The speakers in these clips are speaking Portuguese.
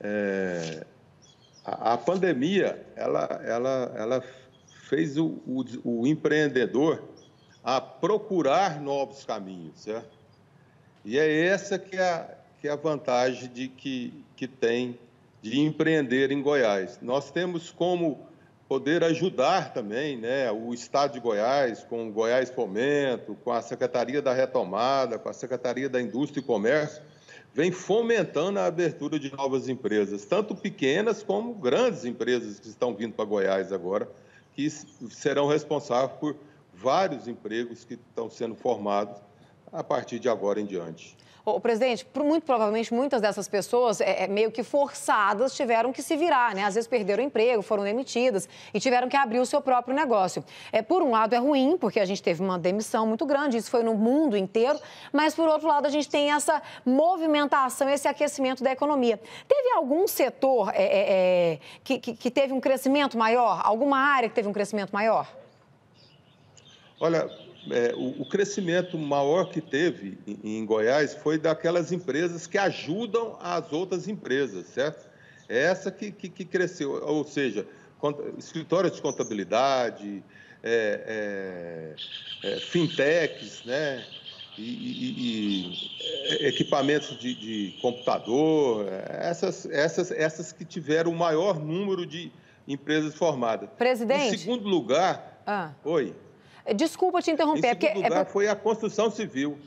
É, a, a, pandemia, ela, ela, ela fez o, o, o empreendedor a procurar novos caminhos, certo? E é essa que é a, que é a vantagem de que, que tem de empreender em Goiás. Nós temos como poder ajudar também né, o Estado de Goiás, com o Goiás Fomento, com a Secretaria da Retomada, com a Secretaria da Indústria e Comércio, vem fomentando a abertura de novas empresas, tanto pequenas como grandes empresas que estão vindo para Goiás agora, que serão responsáveis por vários empregos que estão sendo formados a partir de agora em diante. Ô, presidente, muito provavelmente muitas dessas pessoas, é, é, meio que forçadas, tiveram que se virar, né? Às vezes perderam o emprego, foram demitidas e tiveram que abrir o seu próprio negócio. É, por um lado, é ruim, porque a gente teve uma demissão muito grande, isso foi no mundo inteiro, mas por outro lado, a gente tem essa movimentação, esse aquecimento da economia. Teve algum setor é, é, é que, que, que teve um crescimento maior? Alguma área que teve um crescimento maior? Olha, é, o, o, crescimento maior que teve em, em, Goiás foi daquelas empresas que ajudam as outras empresas, certo? É essa que, que, que cresceu, ou seja, escritórios de contabilidade, é, é, é, fintechs, né? E, e, e, é, equipamentos de, de computador, essas, essas, essas que tiveram o maior número de empresas formadas. Presidente. Em segundo lugar. Ah. Oi. Desculpa te interromper. Em segundo é lugar, foi a construção civil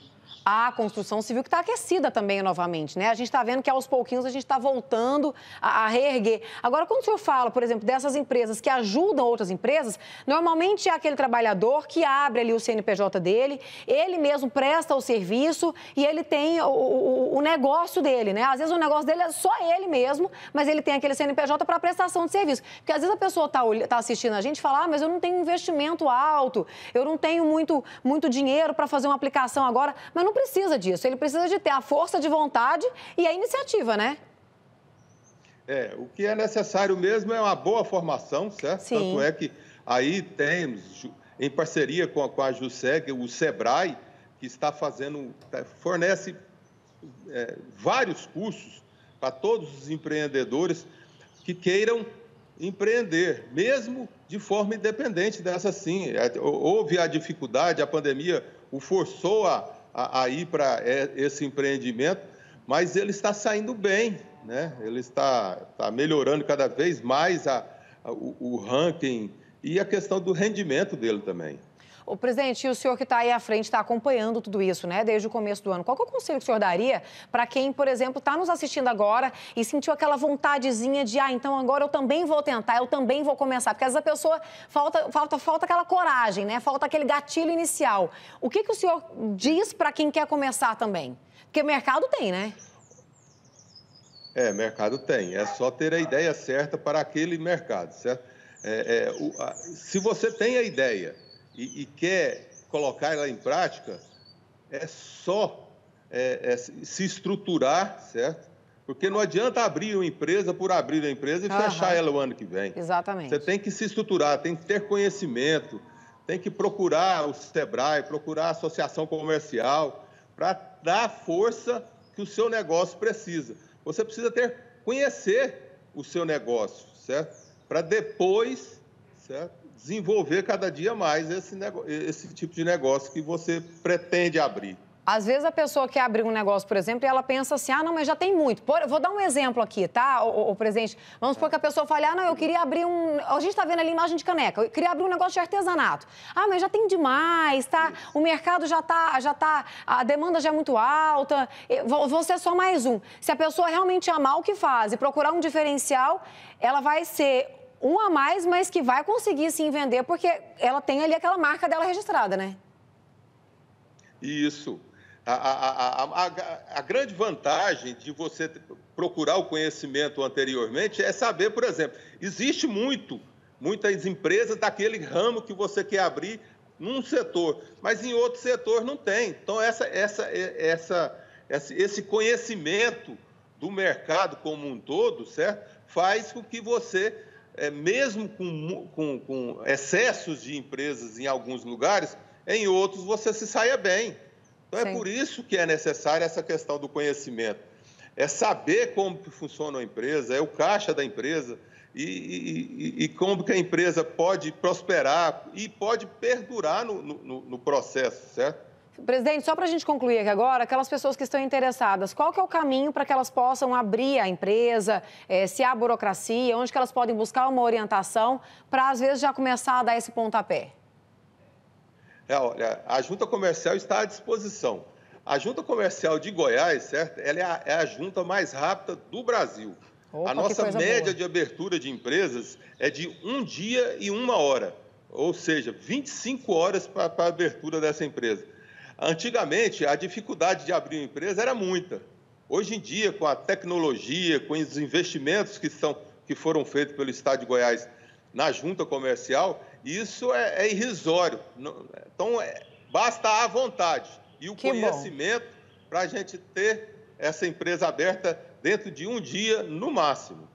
a construção civil que está aquecida também novamente, né? A gente está vendo que aos pouquinhos a gente está voltando a, a, reerguer. Agora, quando o senhor fala, por exemplo, dessas empresas que ajudam outras empresas, normalmente é aquele trabalhador que abre ali o CNPJ dele, ele mesmo presta o serviço e ele tem o, o, o negócio dele, né? Às vezes o negócio dele é só ele mesmo, mas ele tem aquele CNPJ para prestação de serviço. Porque às vezes a pessoa está tá assistindo a gente e fala, ah, mas eu não tenho investimento alto, eu não tenho muito, muito dinheiro para fazer uma aplicação agora, mas mas não precisa disso, ele precisa de ter a força de vontade e a iniciativa, né? É, o que é necessário mesmo é uma boa formação, certo? Sim. Tanto é que aí temos, em parceria com a, com a JUSEG, o SEBRAE, que está fazendo, tá, fornece é, vários cursos para todos os empreendedores que queiram empreender, mesmo de forma independente dessa sim. É, houve a dificuldade, a pandemia o forçou a, a, a ir para é, esse empreendimento, mas ele está saindo bem, né? ele está, está melhorando cada vez mais a, a o, o ranking e a questão do rendimento dele também. O presidente, o senhor que está aí à frente está acompanhando tudo isso, né, desde o começo do ano. Qual é o conselho que o senhor daria para quem, por exemplo, está nos assistindo agora e sentiu aquela vontadezinha de, ah, então agora eu também vou tentar, eu também vou começar? Porque às vezes a pessoa falta, falta, falta aquela coragem, né? Falta aquele gatilho inicial. O que, que o senhor diz para quem quer começar também? Porque mercado tem, né? É, mercado tem. É só ter a ideia certa para aquele mercado, certo? É, é, o, a, se você tem a ideia e, e quer colocar ela em prática, é só é, é, se estruturar, certo? Porque não adianta abrir uma empresa por abrir a empresa e Aham. fechar ela o ano que vem. Exatamente. Você tem que se estruturar, tem que ter conhecimento, tem que procurar o SEBRAE, procurar a associação comercial, para dar a força que o seu negócio precisa. Você precisa ter, conhecer o seu negócio, certo? Para depois, certo? desenvolver cada dia mais esse, esse tipo de negócio que você pretende abrir. Às vezes a pessoa quer abrir um negócio, por exemplo, e ela pensa assim: ah, não, mas já tem muito. Por... vou dar um exemplo aqui, tá, o, presidente? Vamos supor que a pessoa fale: ah, não, eu queria abrir um. A gente está vendo ali imagem de caneca, eu queria abrir um negócio de artesanato. Ah, mas já tem demais, tá? O mercado já tá, já tá. A demanda já é muito alta, vou, ser é só mais um. Se a pessoa realmente amar o que faz e procurar um diferencial, ela vai ser um a mais, mas que vai conseguir sim vender, porque ela tem ali aquela marca dela registrada, né? Isso. A, a, a, a, grande vantagem de você procurar o conhecimento anteriormente é saber, por exemplo, existe muito, muitas empresas daquele ramo que você quer abrir num setor, mas em outro setor não tem. Então, essa, essa, essa, esse conhecimento do mercado como um todo, certo? Faz com que você é, mesmo com, com, com excessos de empresas em alguns lugares, em outros você se saia bem. Então é Sim. é por isso que é necessária essa questão do conhecimento. É saber como que funciona a empresa, é o caixa da empresa e, e, e como que a empresa pode prosperar e pode perdurar no, no, no processo, certo? Presidente, só para a gente concluir aqui agora, aquelas pessoas que estão interessadas, qual que é o caminho para que elas possam abrir a empresa, é, se há burocracia, onde que elas podem buscar uma orientação para, às vezes, já começar a dar esse pontapé? É, olha, a junta comercial está à disposição. A junta comercial de Goiás, certo? Ela é a, é a junta mais rápida do Brasil. Opa, a nossa média boa. de abertura de empresas é de um dia e uma hora, ou seja, 25 horas para a abertura dessa empresa. Antigamente, a dificuldade de abrir uma empresa era muita. Hoje em dia, com a tecnologia, com os investimentos que, são, que foram feitos pelo Estado de Goiás na junta comercial, isso é, é irrisório. Então, é, basta a vontade e o que conhecimento para a gente ter essa empresa aberta dentro de um dia no máximo.